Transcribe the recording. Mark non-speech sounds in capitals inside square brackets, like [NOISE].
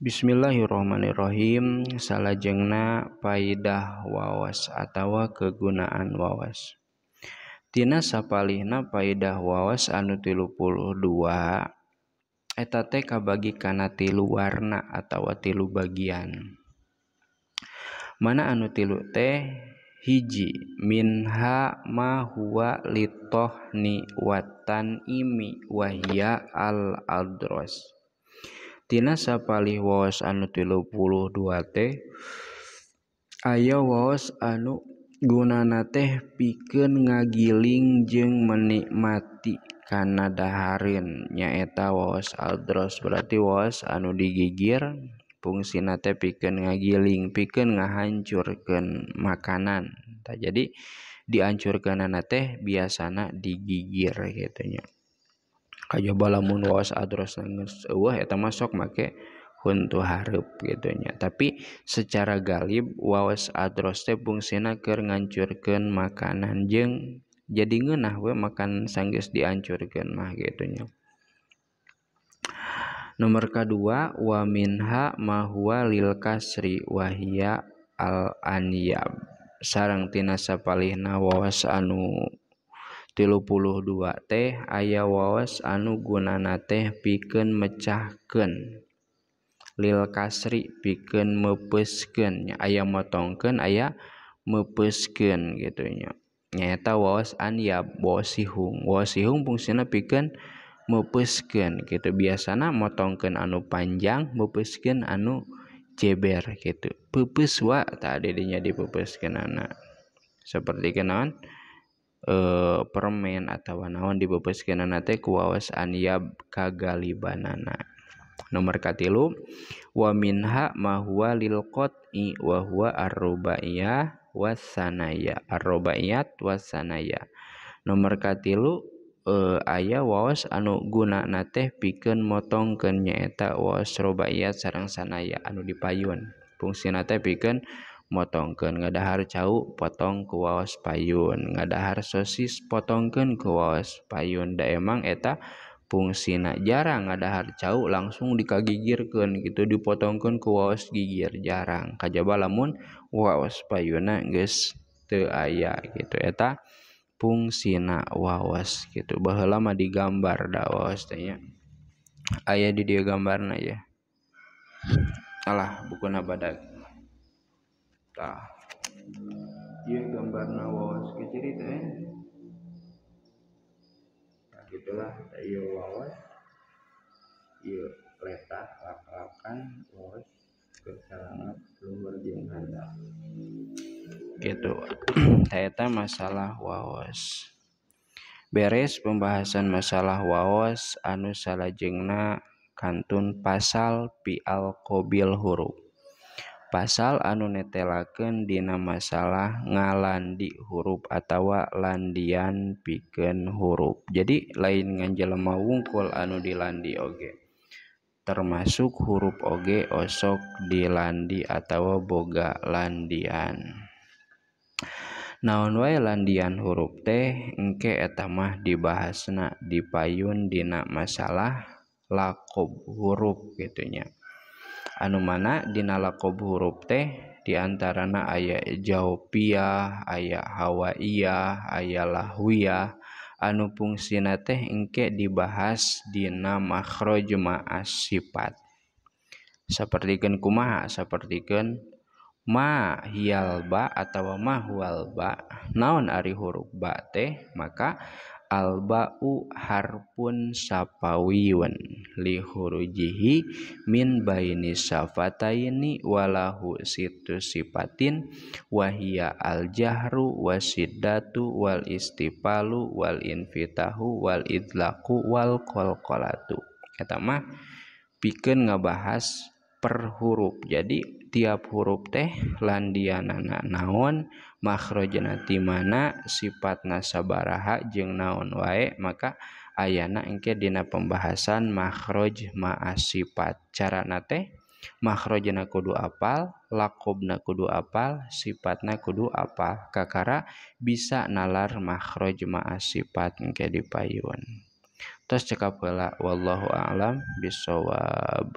Shall Bismillahirromanrohim salajengna faidah wawas atautawa kegunaan wawas Tina Sapalna fadah wawas anu tilu pul dua eta te ka bagi kana tilu warna atau tilu bagian Mana anu tilu teh hijji min hamah waoh ni wattan imi waya alaldros. s an2t ayo Wos anu gunana teh piken ngagiling je menikmati Kanada hariinnyaeta wosdro berarti Wos anu digigir fgsinate piken ngagiling piken ngahancurkan makanan tak jadi diancurkan anak teh biasa digigir gitunya balamun was masuk make untuk hap gitunya tapi secara Galib wawes adro teung sinnaker ngancurken makanan jeng jadi ngenah we makan sanggis diancurkan mah gitunya nomor kedua waminhamahwalilkasriwahia alab sarang Tiasapalina wawas anu 32 teh aya wawes anu gunana teh piken mecaken lil kasri piken mepuskennya aya motongken aya mepusken gitunyanyata was an ya bo wo fungsinya pi mepusken gitu biasanya motongken anu panjang mepeskin anu ceber gitu pepus wa tadi dirinya dipesken anak sepertiken? eh, permen atau naon nate kuawas aniab kagali banana. nomor katilu wa minha ma huwa lil qat'i wa huwa arrubaiyah wasanaya arrubaiyat wasanaya nomor katilu e, eh, ayah waos anu guna nate piken motong kenyeta nyaeta waos robaiyat sarang sanaya anu dipayun fungsi nate piken potongken ngedahar cauk potongku waos payunngedahar sosis potongken kuos payunda emang eta fungsina jarangngedahar cauh langsung dikagigirkan gitu dipotongkan kuos giggir jarang kajca balamun Wows payun guys the aya gitu eta fungsina wawas gitu bahwa lama digambar dawasnya ayaah di dia gambarnya ya salahku bad ke kita iya gambar nawas kecil teh nah gitulah iya wawas iya letak lakukan nawas wawas kesalahan luar jeung gitu ternyata [CLEARS THROAT] masalah wawas beres pembahasan masalah wawas anu salajengna kantun pasal al kobil huruf pasal anu netelaken dina masalah ngalandi huruf atau landian piken huruf jadi lain nganjelema wungkul anu dilandi oge termasuk huruf oge osok dilandi atau boga landian naon wae landian huruf teh engke etamah dibahasna dipayun dina masalah lakob huruf gitunya anu manadinalakkoobu huruf teh diantaraana ayat jaupiah aya Hawa iya ayalahuya anup fungsina tehngkek dibahas di namaro jemaah sifat sepertikan kumaha sepertiken ma hialba atau mahuaba naon Ari huruf bakte maka alba'u harpun sapawiyun li hurujihi min baini safataini walahu situ sifatin wahia al jahru wasiddatu wal istifalu wal infitahu wal idlaku wal kolkolatu kata mah pikeun ngabahas per huruf jadi tiap huruf teh landianana naon makrojanati mana sifat nasabaraha jeung naon wae maka ayana engke dina pembahasan makroj maasipat cara nate makrojna kudu apal lakobna kudu apal sifatna kudu apa kakara bisa nalar makroj maasipat engke di payun terus cekap wallahu a'lam bisawab